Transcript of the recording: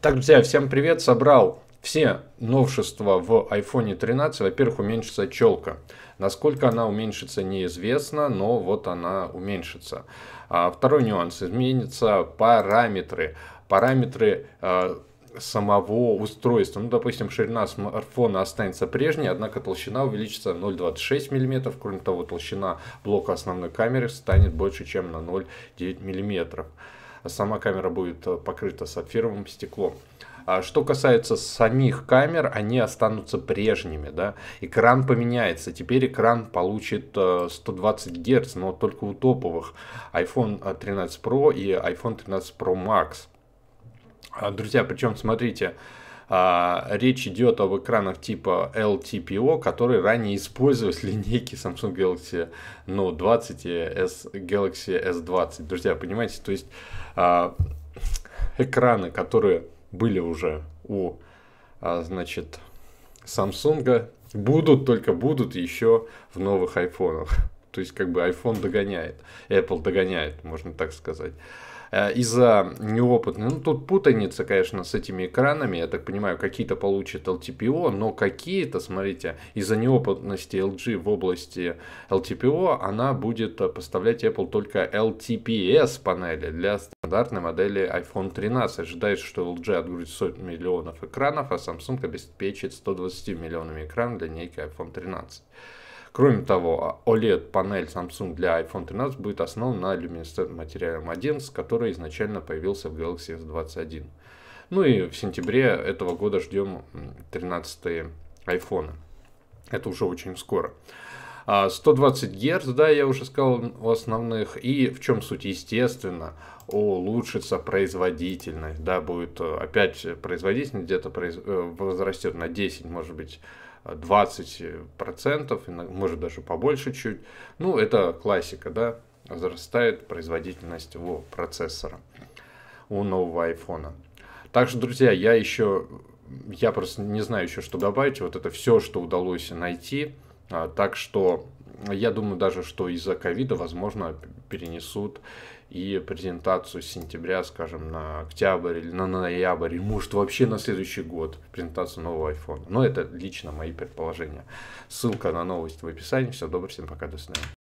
Итак, друзья, всем привет! Собрал все новшества в iPhone 13. Во-первых, уменьшится челка. Насколько она уменьшится, неизвестно, но вот она уменьшится. А второй нюанс. Изменятся параметры. Параметры э, самого устройства. Ну, допустим, ширина смартфона останется прежней, однако толщина увеличится 0,26 мм. Кроме того, толщина блока основной камеры станет больше, чем на 0,9 мм сама камера будет э, покрыта сапфировым стеклом. А что касается самих камер, они останутся прежними, да. Экран поменяется, теперь экран получит 120 э, Гц, но только у топовых iPhone 13 э, Pro и iPhone 13 Pro Max. А, друзья, причем смотрите, а, речь идет об экранах типа LTPO, которые ранее использовались в линейке Samsung Galaxy Note 20 и S, Galaxy S20. Друзья, понимаете, то есть а, экраны, которые были уже у, а, значит, Samsung, будут, только будут еще в новых айфонах. То есть, как бы iPhone догоняет, Apple догоняет, можно так сказать э, из-за неопытности. Ну, тут путаница, конечно, с этими экранами. Я так понимаю, какие-то получат LTPO, но какие-то, смотрите, из-за неопытности LG в области LTPO, она будет поставлять Apple только LTPS панели для стандартной модели iPhone 13. Ожидается, что LG отгрузит сотни миллионов экранов, а Samsung обеспечит 120 миллионами экран для нейки iPhone 13. Кроме того, OLED-панель Samsung для iPhone 13 будет основана на люминесцентном материале M1, 11, который изначально появился в Galaxy S21. Ну и в сентябре этого года ждем 13 iPhone. Это уже очень скоро. 120 а, Гц, да, я уже сказал у основных. И в чем суть? Естественно, улучшится производительность, да, будет э, опять производительность где-то произ... Э, возрастет на 10, может быть, 20%, может даже побольше чуть. Ну, это классика, да, возрастает производительность у процессора, у нового айфона. также друзья, я еще, я просто не знаю еще, что добавить. Вот это все, что удалось найти. А, так что я думаю даже, что из-за ковида, возможно, перенесут и презентацию с сентября, скажем, на октябрь или на ноябрь, или, может, вообще на следующий год презентацию нового iPhone. Но это лично мои предположения. Ссылка на новость в описании. Все, доброго всем пока, до свидания.